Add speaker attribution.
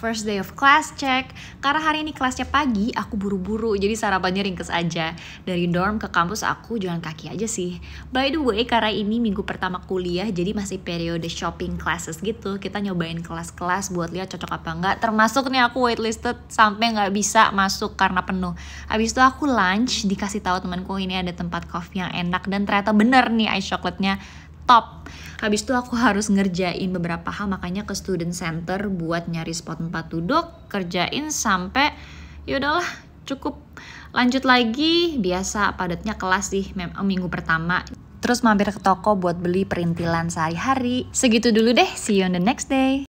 Speaker 1: first day of class check. Karena hari ini kelasnya pagi, aku buru-buru jadi sarapannya ringkes aja. Dari dorm ke kampus aku jalan kaki aja sih. By the way, karena ini minggu pertama kuliah jadi masih periode shopping classes gitu. Kita nyobain kelas-kelas buat lihat cocok apa enggak. Termasuk nih aku waitlisted sampai nggak bisa masuk karena penuh. Habis itu aku lunch dikasih tahu temanku ini ada tempat coffee yang enak dan ternyata bener nih ice chocolate-nya laptop habis itu aku harus ngerjain beberapa hal makanya ke student center buat nyari spot tempat duduk kerjain sampai yaudahlah cukup lanjut lagi biasa padatnya kelas sih memang minggu pertama terus mampir ke toko buat beli perintilan sehari-hari segitu dulu deh see you on the next day